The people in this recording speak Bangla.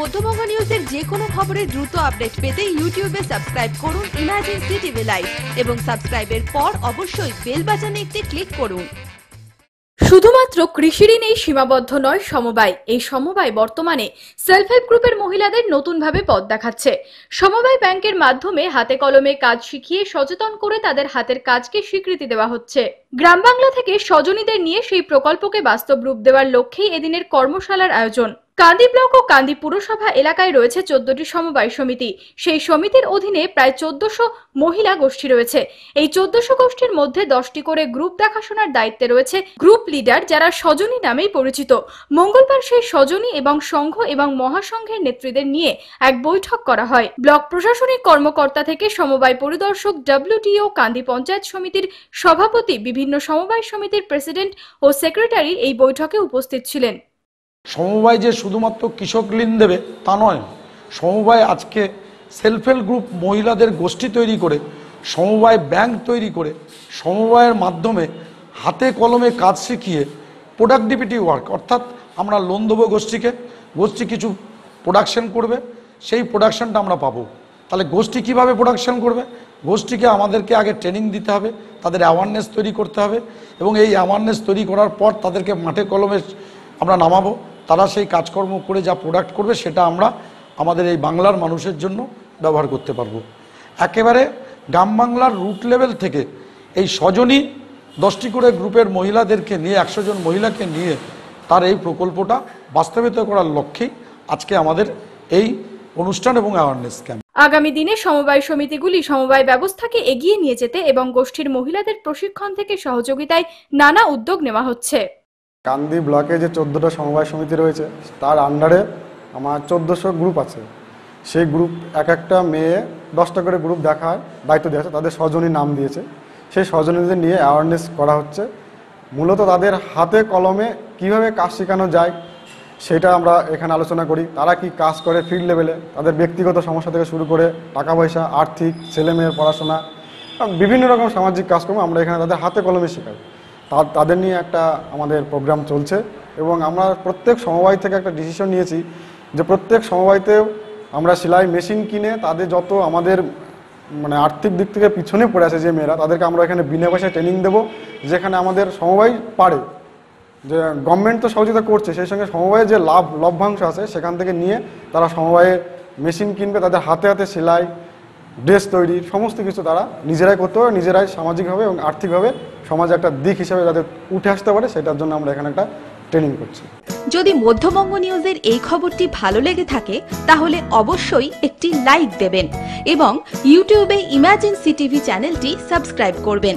মধ্যবঙ্গ নিউজের যে কোনো খবরের দ্রুত আপডেট পেতে ইউটিউবে সাবস্ক্রাইব করুন ইমার্জেন্সি টিভি লাইভ এবং সাবস্ক্রাইবের পর অবশ্যই বেল বাজানে একটি ক্লিক করুন শুধুমাত্র কৃষি ঋণেই সীমাবদ্ধ নয় সমবায় এই সমবায় বর্তমানে সেলফ হেল্প গ্রুপের মহিলাদের নতুনভাবে পথ দেখাচ্ছে সমবায় ব্যাংকের মাধ্যমে হাতে কলমে কাজ শিখিয়ে সচেতন করে তাদের হাতের কাজকে স্বীকৃতি দেওয়া হচ্ছে গ্রাম বাংলা থেকে স্বজনীদের নিয়ে সেই প্রকল্পকে বাস্তব রূপ দেওয়ার লক্ষ্যেই এদিনের কর্মশালার আয়োজন কান্দি ব্লক ও কান্দি পুরসভা এলাকায় রয়েছে চোদ্দটি সমবায় সমিতি সেই সমিতির অধীনে প্রায় চোদ্দশো মহিলা গোষ্ঠী রয়েছে এই চোদ্দশো গোষ্ঠীর মধ্যে দশটি করে গ্রুপ দেখাশোনার দায়িত্বে রয়েছে গ্রুপ লিডার যারা সজনী নামেই পরিচিত মঙ্গলবার সেই সজনী এবং সংঘ এবং মহাসংঘের নেত্রীদের নিয়ে এক বৈঠক করা হয় ব্লক প্রশাসনিক কর্মকর্তা থেকে সমবায় পরিদর্শক ডাব্লিউটিও কান্দি পঞ্চায়েত সমিতির সভাপতি বিভিন্ন বিভিন্ন সমবায় সমিতির প্রেসিডেন্ট ও সেক্রেটারি এই বৈঠকে উপস্থিত ছিলেন সমবায় যে শুধুমাত্র কৃষক ঋণ দেবে তা নয় সমবায় আজকে সেলফ হেল্প গ্রুপ মহিলাদের গোষ্ঠী তৈরি করে সমবায় ব্যাংক তৈরি করে সমবায়ের মাধ্যমে হাতে কলমে কাজ শিখিয়ে প্রোডাক্টিভিটি ওয়ার্ক অর্থাৎ আমরা লোন দেবো গোষ্ঠীকে গোষ্ঠী কিছু প্রোডাকশন করবে সেই প্রোডাকশনটা আমরা পাবো তাহলে গোষ্ঠী কিভাবে প্রোডাকশান করবে গোষ্ঠীকে আমাদেরকে আগে ট্রেনিং দিতে হবে তাদের অ্যাওয়ারনেস তৈরি করতে হবে এবং এই অ্যাওয়ারনেস তৈরি করার পর তাদেরকে মাঠে কলমে আমরা নামাবো তারা সেই কাজকর্ম করে যা প্রোডাক্ট করবে সেটা আমরা আমাদের এই বাংলার মানুষের জন্য ব্যবহার করতে পারবো একেবারে গ্রাম বাংলার রুট লেভেল থেকে এই স্বজনই দশটি করে গ্রুপের মহিলাদেরকে নিয়ে একশো জন মহিলাকে নিয়ে তার এই প্রকল্পটা বাস্তবিত করার লক্ষ্যেই আজকে আমাদের এই অনুষ্ঠান এবং অ্যাওয়ারনেস ক্যাম্প আগামী দিনে সমবায় সমিতিগুলি সমবায় ব্যবস্থাকে এগিয়ে নিয়ে যেতে এবং গোষ্ঠীর মহিলাদের প্রশিক্ষণ থেকে সহযোগিতায় নানা উদ্যোগ নেওয়া হচ্ছে কান্দি ব্লকে যে চোদ্দোটা সমবায় সমিতি রয়েছে তার আন্ডারে আমার চোদ্দোশো গ্রুপ আছে সেই গ্রুপ এক একটা মেয়ে দশটা করে গ্রুপ দেখার দায়িত্ব দেওয়া হচ্ছে তাদের স্বজনী নাম দিয়েছে সেই স্বজনীদের নিয়ে অ্যাওয়ারনেস করা হচ্ছে মূলত তাদের হাতে কলমে কিভাবে কাজ শেখানো যায় সেটা আমরা এখানে আলোচনা করি তারা কি কাজ করে ফিল্ড লেভেলে তাদের ব্যক্তিগত সমস্যা থেকে শুরু করে টাকা পয়সা আর্থিক ছেলেমেয়ের পড়াশোনা বিভিন্ন রকম সামাজিক কাজকর্ম আমরা এখানে তাদের হাতে কলমে শেখাই তাদের নিয়ে একটা আমাদের প্রোগ্রাম চলছে এবং আমরা প্রত্যেক সমবায় থেকে একটা ডিসিশন নিয়েছি যে প্রত্যেক সমবায়তেও আমরা সেলাই মেশিন কিনে তাদের যত আমাদের মানে আর্থিক দিক থেকে পিছনে পড়ে আছে যে মেয়েরা তাদেরকে আমরা এখানে বিনা পয়সায় ট্রেনিং দেবো যেখানে আমাদের সমবায় পারে যে গভর্নমেন্ট তো সহযোগিতা করছে সেই সঙ্গে সমবায়ে যে লাভ লভ্যাংশ আছে সেখান থেকে নিয়ে তারা সমবায়ে মেশিন কিনবে তাদের হাতে হাতে সেলাই ড্রেস তৈরি সমস্ত কিছু তারা নিজেরাই করতে পারে নিজেরাই সামাজিকভাবে এবং আর্থিকভাবে সমাজে একটা দিক হিসেবে তাদের উঠে আসতে পারে সেটার জন্য আমরা এখানে একটা ট্রেনিং করছি যদি মধ্যবঙ্গ নিউজের এই খবরটি ভালো লেগে থাকে তাহলে অবশ্যই একটি লাইক দেবেন এবং ইউটিউবে ইমার্জেন্সি টিভি চ্যানেলটি সাবস্ক্রাইব করবেন